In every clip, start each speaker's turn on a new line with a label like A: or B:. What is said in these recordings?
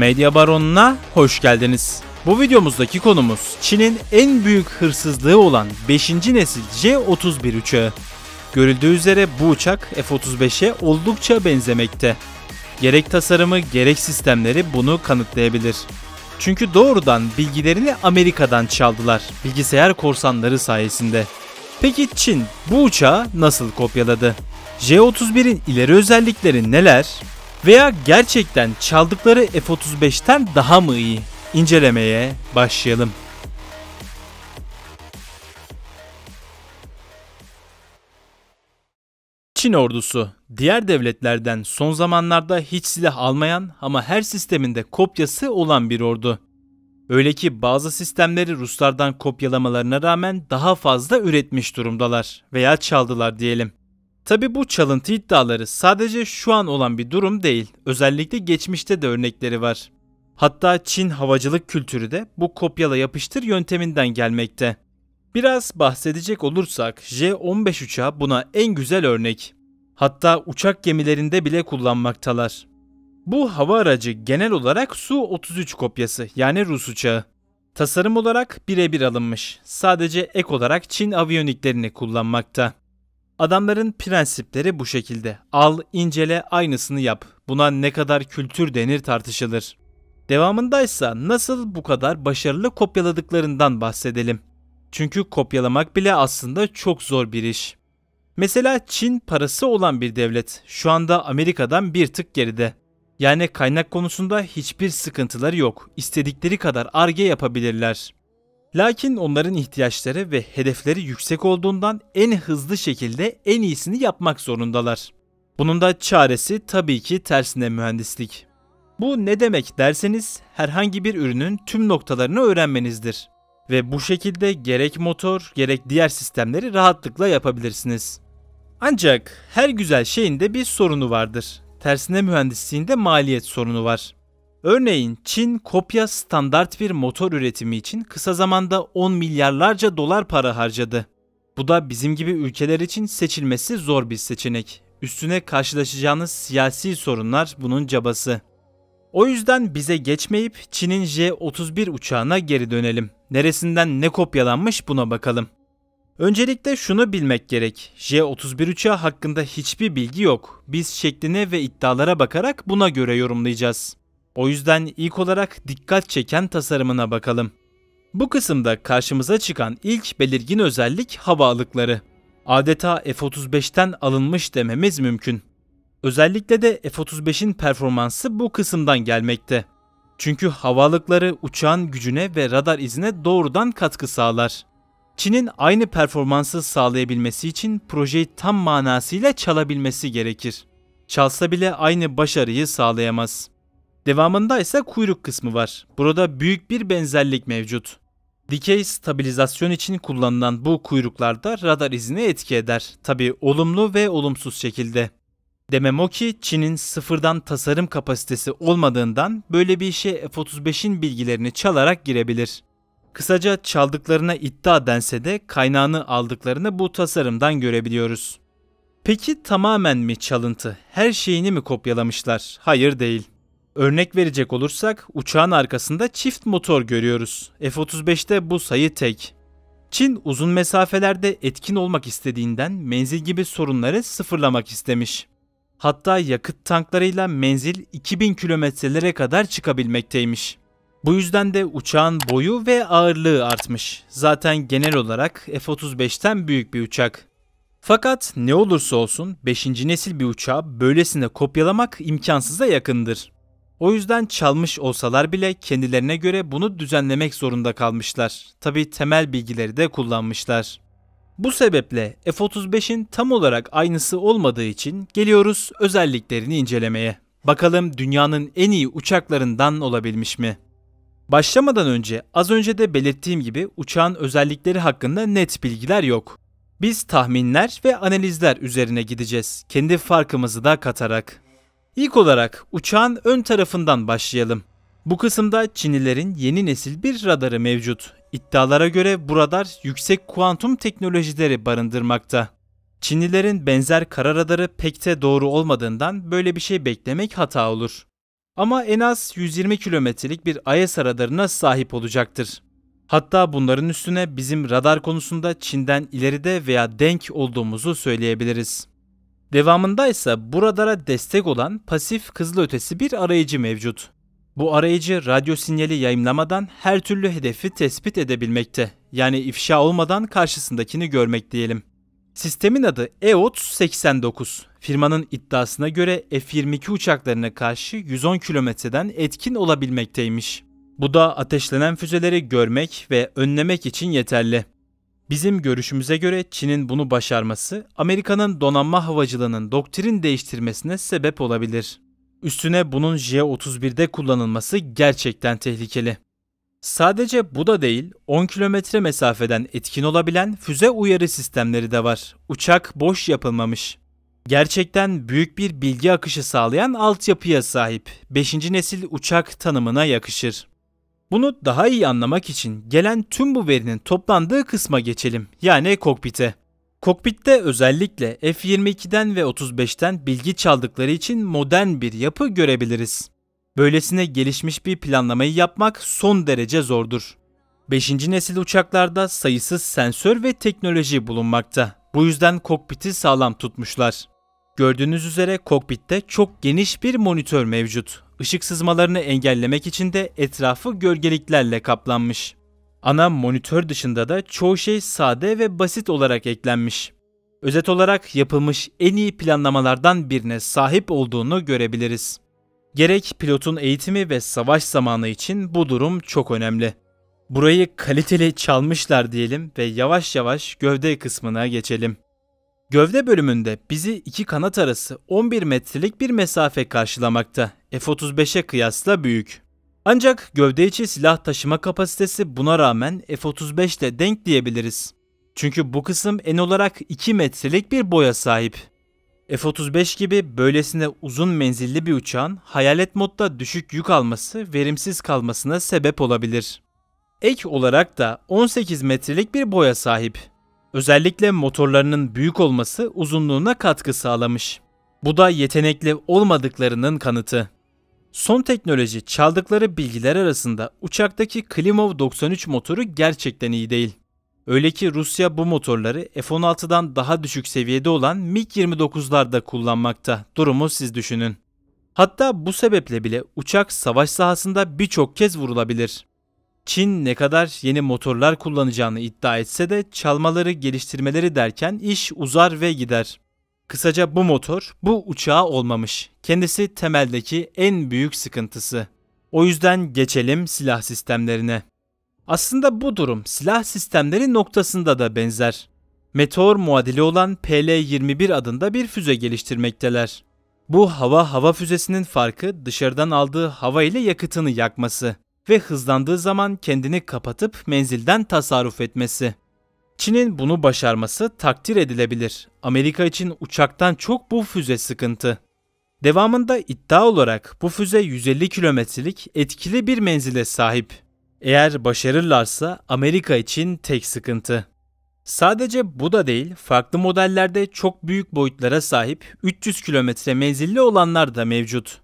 A: Medya Baronu'na hoş geldiniz. Bu videomuzdaki konumuz Çin'in en büyük hırsızlığı olan 5. nesil C-31 uçağı. Görüldüğü üzere bu uçak F-35'e oldukça benzemekte. Gerek tasarımı gerek sistemleri bunu kanıtlayabilir. Çünkü doğrudan bilgilerini Amerika'dan çaldılar bilgisayar korsanları sayesinde. Peki Çin bu uçağı nasıl kopyaladı? J-31'in ileri özellikleri neler? Veya gerçekten çaldıkları F-35'ten daha mı iyi? İncelemeye başlayalım. Çin ordusu diğer devletlerden son zamanlarda hiç silah almayan ama her sisteminde kopyası olan bir ordu. Öyle ki bazı sistemleri Ruslardan kopyalamalarına rağmen daha fazla üretmiş durumdalar veya çaldılar diyelim. Tabi bu çalıntı iddiaları sadece şu an olan bir durum değil. Özellikle geçmişte de örnekleri var. Hatta Çin havacılık kültürü de bu kopyala yapıştır yönteminden gelmekte. Biraz bahsedecek olursak J-15 uçağı buna en güzel örnek. Hatta uçak gemilerinde bile kullanmaktalar. Bu hava aracı genel olarak Su-33 kopyası yani Rus uçağı. Tasarım olarak birebir alınmış. Sadece ek olarak Çin aviyoniklerini kullanmakta. Adamların prensipleri bu şekilde. Al, incele, aynısını yap. Buna ne kadar kültür denir tartışılır. Devamındaysa nasıl bu kadar başarılı kopyaladıklarından bahsedelim. Çünkü kopyalamak bile aslında çok zor bir iş. Mesela Çin parası olan bir devlet. Şu anda Amerika'dan bir tık geride. Yani kaynak konusunda hiçbir sıkıntıları yok. İstedikleri kadar arge yapabilirler. Lakin onların ihtiyaçları ve hedefleri yüksek olduğundan en hızlı şekilde en iyisini yapmak zorundalar. Bunun da çaresi tabii ki tersine mühendislik. Bu ne demek derseniz herhangi bir ürünün tüm noktalarını öğrenmenizdir. Ve bu şekilde gerek motor gerek diğer sistemleri rahatlıkla yapabilirsiniz. Ancak her güzel şeyin de bir sorunu vardır. Tersine mühendisliğinde maliyet sorunu var. Örneğin Çin kopya standart bir motor üretimi için kısa zamanda 10 milyarlarca dolar para harcadı. Bu da bizim gibi ülkeler için seçilmesi zor bir seçenek. Üstüne karşılaşacağınız siyasi sorunlar bunun cabası. O yüzden bize geçmeyip Çin'in J-31 uçağına geri dönelim. Neresinden ne kopyalanmış buna bakalım. Öncelikle şunu bilmek gerek. J-31 uçağı hakkında hiçbir bilgi yok. Biz şekline ve iddialara bakarak buna göre yorumlayacağız. O yüzden ilk olarak dikkat çeken tasarımına bakalım. Bu kısımda karşımıza çıkan ilk belirgin özellik hava alıkları. Adeta F-35'ten alınmış dememiz mümkün. Özellikle de F-35'in performansı bu kısımdan gelmekte. Çünkü havalıkları uçağın gücüne ve radar izine doğrudan katkı sağlar. Çin'in aynı performansı sağlayabilmesi için projeyi tam manasıyla çalabilmesi gerekir. Çalsa bile aynı başarıyı sağlayamaz. Devamında ise kuyruk kısmı var. Burada büyük bir benzerlik mevcut. Dikey stabilizasyon için kullanılan bu kuyruklarda radar izini etki eder. Tabi olumlu ve olumsuz şekilde. Demem o ki Çin'in sıfırdan tasarım kapasitesi olmadığından böyle bir işe F-35'in bilgilerini çalarak girebilir. Kısaca çaldıklarına iddia dense de kaynağını aldıklarını bu tasarımdan görebiliyoruz. Peki tamamen mi çalıntı? Her şeyini mi kopyalamışlar? Hayır değil. Örnek verecek olursak uçağın arkasında çift motor görüyoruz. F-35'te bu sayı tek. Çin uzun mesafelerde etkin olmak istediğinden menzil gibi sorunları sıfırlamak istemiş. Hatta yakıt tanklarıyla menzil 2000 kilometrelere kadar çıkabilmekteymiş. Bu yüzden de uçağın boyu ve ağırlığı artmış. Zaten genel olarak F-35'ten büyük bir uçak. Fakat ne olursa olsun 5. nesil bir uçağı böylesine kopyalamak imkansıza yakındır. O yüzden çalmış olsalar bile kendilerine göre bunu düzenlemek zorunda kalmışlar. Tabi temel bilgileri de kullanmışlar. Bu sebeple F-35'in tam olarak aynısı olmadığı için geliyoruz özelliklerini incelemeye. Bakalım dünyanın en iyi uçaklarından olabilmiş mi? Başlamadan önce az önce de belirttiğim gibi uçağın özellikleri hakkında net bilgiler yok. Biz tahminler ve analizler üzerine gideceğiz. Kendi farkımızı da katarak. İlk olarak uçağın ön tarafından başlayalım. Bu kısımda Çinlilerin yeni nesil bir radarı mevcut. İddialara göre bu radar yüksek kuantum teknolojileri barındırmakta. Çinlilerin benzer kara radarı pek de doğru olmadığından böyle bir şey beklemek hata olur. Ama en az 120 kilometrelik bir IS e radarına sahip olacaktır. Hatta bunların üstüne bizim radar konusunda Çin'den ileride veya denk olduğumuzu söyleyebiliriz. Devamında ise buradara destek olan pasif kızılötesi bir arayıcı mevcut. Bu arayıcı radyo sinyali yayınlamadan her türlü hedefi tespit edebilmekte. Yani ifşa olmadan karşısındakini görmek diyelim. Sistemin adı eot 89 Firmanın iddiasına göre F-22 uçaklarına karşı 110 kilometreden etkin olabilmekteymiş. Bu da ateşlenen füzeleri görmek ve önlemek için yeterli. Bizim görüşümüze göre Çin'in bunu başarması Amerika'nın donanma havacılığının doktrin değiştirmesine sebep olabilir. Üstüne bunun J-31'de kullanılması gerçekten tehlikeli. Sadece bu da değil, 10 kilometre mesafeden etkin olabilen füze uyarı sistemleri de var. Uçak boş yapılmamış. Gerçekten büyük bir bilgi akışı sağlayan altyapıya sahip. 5. nesil uçak tanımına yakışır. Bunu daha iyi anlamak için gelen tüm bu verinin toplandığı kısma geçelim. Yani kokpite. Kokpitte özellikle F-22'den ve 35'ten bilgi çaldıkları için modern bir yapı görebiliriz. Böylesine gelişmiş bir planlamayı yapmak son derece zordur. 5. nesil uçaklarda sayısız sensör ve teknoloji bulunmakta. Bu yüzden kokpiti sağlam tutmuşlar. Gördüğünüz üzere kokpitte çok geniş bir monitör mevcut. Işık sızmalarını engellemek için de etrafı gölgeliklerle kaplanmış. Ana monitör dışında da çoğu şey sade ve basit olarak eklenmiş. Özet olarak yapılmış en iyi planlamalardan birine sahip olduğunu görebiliriz. Gerek pilotun eğitimi ve savaş zamanı için bu durum çok önemli. Burayı kaliteli çalmışlar diyelim ve yavaş yavaş gövde kısmına geçelim. Gövde bölümünde bizi iki kanat arası 11 metrelik bir mesafe karşılamakta. F-35'e kıyasla büyük. Ancak gövde içi silah taşıma kapasitesi buna rağmen F-35 ile denk diyebiliriz. Çünkü bu kısım en olarak 2 metrelik bir boya sahip. F-35 gibi böylesine uzun menzilli bir uçağın hayalet modda düşük yük alması verimsiz kalmasına sebep olabilir. Ek olarak da 18 metrelik bir boya sahip. Özellikle motorlarının büyük olması uzunluğuna katkı sağlamış. Bu da yetenekli olmadıklarının kanıtı. Son teknoloji çaldıkları bilgiler arasında uçaktaki Klimov 93 motoru gerçekten iyi değil. Öyle ki Rusya bu motorları F-16'dan daha düşük seviyede olan MiG-29'larda kullanmakta. Durumu siz düşünün. Hatta bu sebeple bile uçak savaş sahasında birçok kez vurulabilir. Çin ne kadar yeni motorlar kullanacağını iddia etse de çalmaları, geliştirmeleri derken iş uzar ve gider. Kısaca bu motor bu uçağa olmamış. Kendisi temeldeki en büyük sıkıntısı. O yüzden geçelim silah sistemlerine. Aslında bu durum silah sistemleri noktasında da benzer. Meteor muadili olan PL-21 adında bir füze geliştirmekteler. Bu hava hava füzesinin farkı dışarıdan aldığı hava ile yakıtını yakması ve hızlandığı zaman kendini kapatıp menzilden tasarruf etmesi. Çin'in bunu başarması takdir edilebilir. Amerika için uçaktan çok bu füze sıkıntı. Devamında iddia olarak bu füze 150 kilometrelik etkili bir menzile sahip. Eğer başarırlarsa Amerika için tek sıkıntı. Sadece bu da değil, farklı modellerde çok büyük boyutlara sahip 300 kilometre menzilli olanlar da mevcut.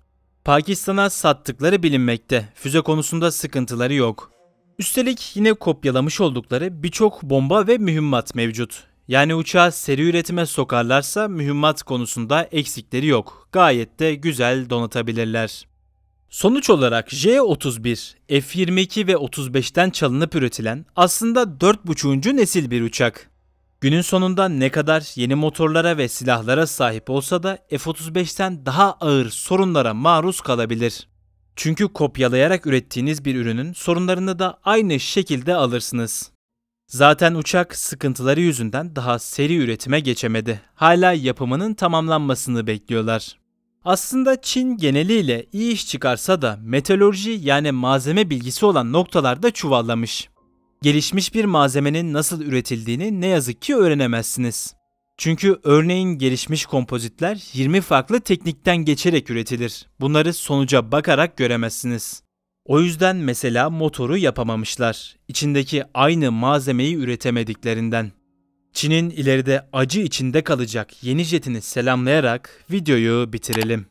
A: Pakistan'a sattıkları bilinmekte. Füze konusunda sıkıntıları yok. Üstelik yine kopyalamış oldukları birçok bomba ve mühimmat mevcut. Yani uçağı seri üretime sokarlarsa mühimmat konusunda eksikleri yok. Gayet de güzel donatabilirler. Sonuç olarak J-31, F-22 ve 35'ten çalınıp üretilen aslında 4.5. nesil bir uçak. Günün sonunda ne kadar yeni motorlara ve silahlara sahip olsa da F-35'ten daha ağır sorunlara maruz kalabilir. Çünkü kopyalayarak ürettiğiniz bir ürünün sorunlarını da aynı şekilde alırsınız. Zaten uçak sıkıntıları yüzünden daha seri üretime geçemedi. Hala yapımının tamamlanmasını bekliyorlar. Aslında Çin geneliyle iyi iş çıkarsa da meteoroloji yani malzeme bilgisi olan noktalarda çuvallamış gelişmiş bir malzemenin nasıl üretildiğini ne yazık ki öğrenemezsiniz. Çünkü örneğin gelişmiş kompozitler 20 farklı teknikten geçerek üretilir. Bunları sonuca bakarak göremezsiniz. O yüzden mesela motoru yapamamışlar. İçindeki aynı malzemeyi üretemediklerinden. Çin'in ileride acı içinde kalacak yeni jetini selamlayarak videoyu bitirelim.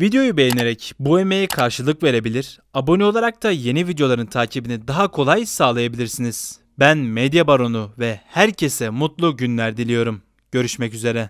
A: Videoyu beğenerek bu emeğe karşılık verebilir, abone olarak da yeni videoların takibini daha kolay sağlayabilirsiniz. Ben Medya Baronu ve herkese mutlu günler diliyorum. Görüşmek üzere.